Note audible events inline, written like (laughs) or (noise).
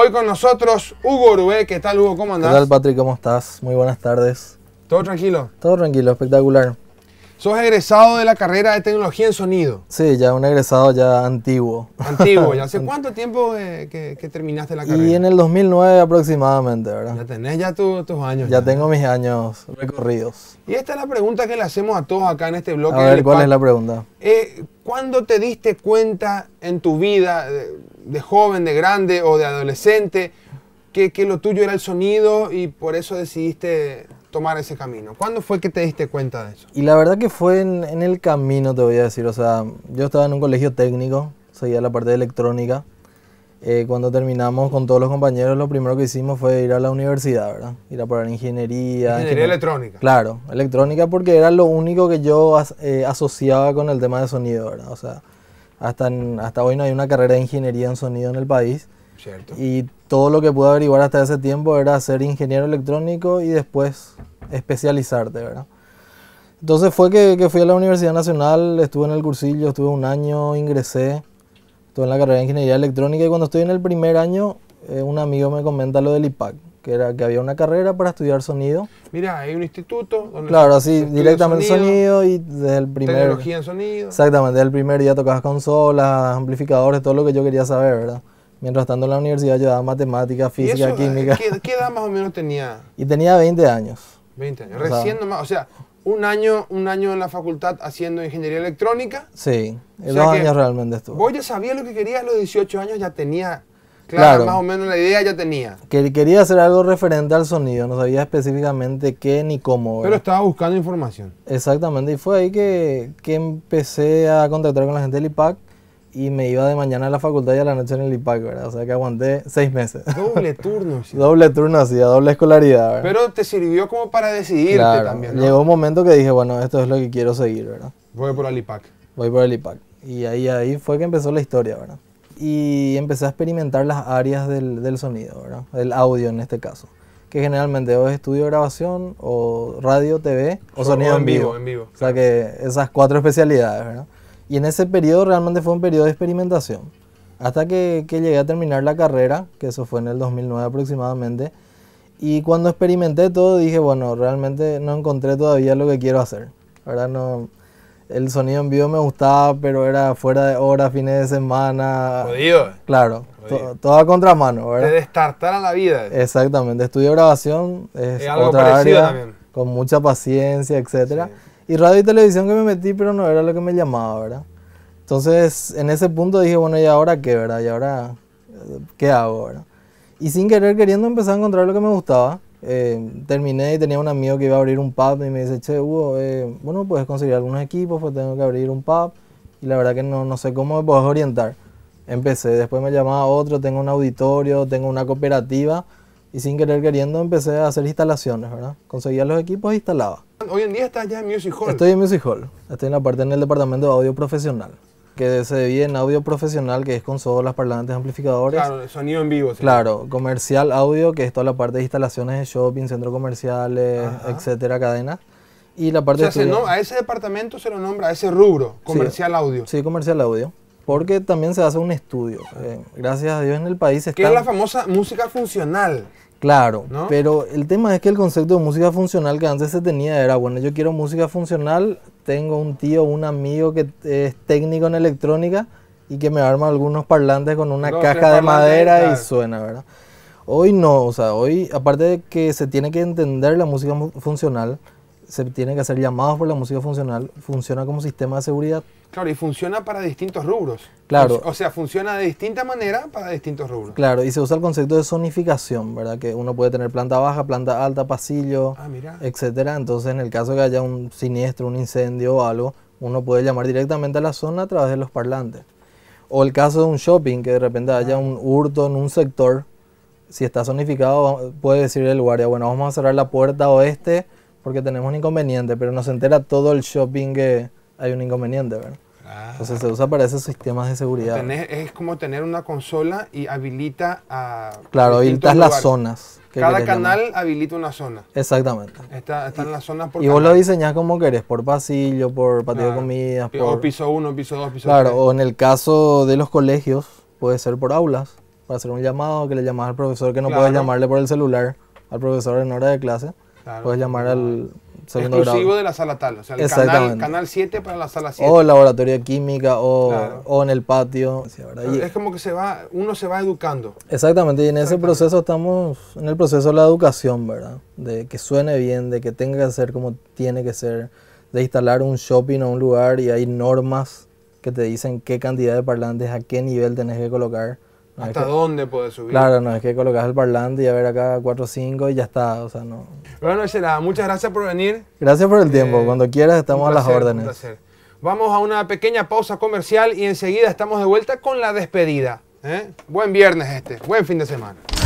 Hoy con nosotros Hugo Urubé. ¿Qué tal, Hugo? ¿Cómo andás? ¿Qué tal, Patrick? ¿Cómo estás? Muy buenas tardes. ¿Todo tranquilo? Todo tranquilo, espectacular. Sos egresado de la carrera de tecnología en sonido. Sí, ya un egresado ya antiguo. Antiguo, ¿ya (laughs) hace cuánto tiempo eh, que, terminaste la carrera? Y en el 2009 aproximadamente, ¿verdad? Ya tenés ya tus años. Ya, tengo mis años recorridos. Y esta es la pregunta que le hacemos a todos acá en este bloque. A ver, ¿cuál es la pregunta? Eh, ¿Cuándo te diste cuenta en tu vida, de, joven, de grande o de adolescente, que, que lo tuyo era el sonido y por eso decidiste tomar ese camino? ¿Cuándo fue que te diste cuenta de eso? Y la verdad que fue en, el camino, te voy a decir. O sea, yo estaba en un colegio técnico, seguía la parte de electrónica. Eh, cuando terminamos con todos los compañeros, lo primero que hicimos fue ir a la universidad, ¿verdad? Ir a probar ingeniería. Ingeniería electrónica. Claro, electrónica porque era lo único que yo eh, asociaba con el tema de sonido, ¿verdad? O sea, hasta, hasta hoy no hay una carrera de ingeniería en sonido en el país. Y todo lo que pude averiguar hasta ese tiempo era ser ingeniero electrónico y después especializarte, ¿verdad? Entonces fue que, fui a la Universidad Nacional, estuve en el cursillo, estuve un año, ingresé, estuve en la carrera de Ingeniería Electrónica y cuando estoy en el primer año, eh, un amigo me comenta lo del IPAC, que era que había una carrera para estudiar sonido. Mira, hay un instituto donde Claro, así, directamente sonido, y desde el primer... Tecnología en sonido. Exactamente, desde el primer día tocabas consolas, amplificadores, todo lo que yo quería saber, ¿verdad? Mientras estando en la universidad yo daba matemáticas, física, eh, química. ¿qué, edad más o menos tenía? Y tenía 20 años. 20 años. Recién o sea, nomás, o sea, un año, un año en la facultad haciendo ingeniería electrónica. Sí, dos años realmente estuve. Vos ya sabías lo que querías a los 18 años, ya tenía Claro, más o menos la idea ya tenía. Que quería hacer algo referente al sonido, no sabía específicamente qué ni cómo. Pero estaba buscando información. Exactamente, y fue ahí que, que, empecé a contactar con la gente del IPAC y me iba de mañana a la facultad y a la noche en el IPAC, ¿verdad? O sea que aguanté seis meses. (laughs) Doble turno. ¿sí? doble turno, sí, a doble escolaridad, ¿verdad? Pero te sirvió como para decidirte también, ¿no? Llegó un momento que dije, bueno, esto es lo que quiero seguir, ¿verdad? Voy por el IPAC. Voy por el IPAC. Y ahí, ahí fue que empezó la historia, ¿verdad? Y empecé a experimentar las áreas del, del sonido, ¿verdad? El audio en este caso que generalmente es estudio grabación, o radio, TV, o, sonido en, vivo, en vivo. O sea que esas cuatro especialidades, ¿verdad? Y en ese periodo realmente fue un periodo de experimentación. Hasta que, llegué a terminar la carrera, que eso fue en el 2009 aproximadamente. Y cuando experimenté todo dije, bueno, realmente no encontré todavía lo que quiero hacer. Ahora no, el sonido en vivo me gustaba, pero era fuera de hora, fines de semana. Jodido. Claro, toda contramano, ¿verdad? De destartar a la vida. Exactamente, estudio grabación es, otra área, con mucha paciencia, etcétera. Y radio y televisión que me metí, pero no era lo que me llamaba, ¿verdad? Entonces, en ese punto dije, bueno, ¿y ahora qué, verdad? ¿Y ahora eh, qué hago, verdad? Y sin querer, queriendo, empecé a encontrar lo que me gustaba. Eh, terminé y tenía un amigo que iba a abrir un pub y me dice, che, Hugo, eh, bueno, puedes conseguir algunos equipos, pues tengo que abrir un pub. Y la verdad que no, sé cómo me puedes orientar. Empecé, después me llamaba otro, tengo un auditorio, tengo una cooperativa. Y sin querer queriendo empecé a hacer instalaciones, ¿verdad? Conseguía los equipos e instalaba hoy en día estás ya en Music Hall. Estoy en Music Hall. Estoy en la parte en el departamento de audio profesional que se divide en audio profesional, que es con solo Las parlantes, amplificadores. Claro, sonido en vivo. Claro, comercial audio, que es toda la parte de instalaciones de shopping, centros comerciales, etcétera, cadenas. Y la parte de a ese departamento se lo nombra, a ese rubro, comercial audio. Sí, comercial audio porque también se hace un estudio. Eh, gracias a Dios en el país está... Que es la famosa música funcional. Claro, pero el tema es que el concepto de música funcional que antes se tenía era, bueno, yo quiero música funcional, tengo un tío, un amigo que es técnico en electrónica y que me arma algunos parlantes con una caja de madera y suena, ¿verdad? Hoy no, o sea, hoy aparte de que se tiene que entender la música funcional, se tienen que hacer llamados por la música funcional, funciona como sistema de seguridad. Claro, y funciona para distintos rubros. Claro. O sea, funciona de distinta manera para distintos rubros. Claro, y se usa el concepto de zonificación, ¿verdad? Que uno puede tener planta baja, planta alta, pasillo, ah, etcétera. Entonces, en el caso que haya un siniestro, un incendio o algo, uno puede llamar directamente a la zona a través de los parlantes. O el caso de un shopping, que de repente haya ah. un hurto en un sector, si está zonificado, puede decir el guardia, bueno, vamos a cerrar la puerta oeste porque tenemos un inconveniente, pero nos entera todo el shopping que hay un inconveniente, ¿verdad? Entonces se usa para esos sistemas de seguridad. es como tener una consola y habilita a. Claro, habilitas las zonas. Cada canal habilita una zona. Exactamente. están las zonas por Y vos lo diseñás como querés, por pasillo, por patio de comidas. Por, o piso 1, piso 2, piso 3. Claro, o en el caso de los colegios, puede ser por aulas, para hacer un llamado que le llamás al profesor que no puedes llamarle por el celular al profesor en hora de clase. Puedes llamar al segundo Exclusivo de la sala tal, o sea, el canal, canal, 7 para la sala 7. O laboratorio de química, o, en el patio. es como que se va, uno se va educando. Exactamente, y en ese proceso estamos, en el proceso de la educación, ¿verdad? De que suene bien, de que tenga que ser como tiene que ser, de instalar un shopping o un lugar y hay normas que te dicen qué cantidad de parlantes, a qué nivel tenés que colocar ¿Hasta dónde puede subir? Claro, no es que colocas el parlante y a ver acá 4 o 5 y ya está, o sea, no. Bueno, muchas gracias por venir. Gracias por el eh, tiempo, cuando quieras estamos a las órdenes. Un Vamos a una pequeña pausa comercial y enseguida estamos de vuelta con la despedida. ¿eh? Buen viernes este, buen fin de semana.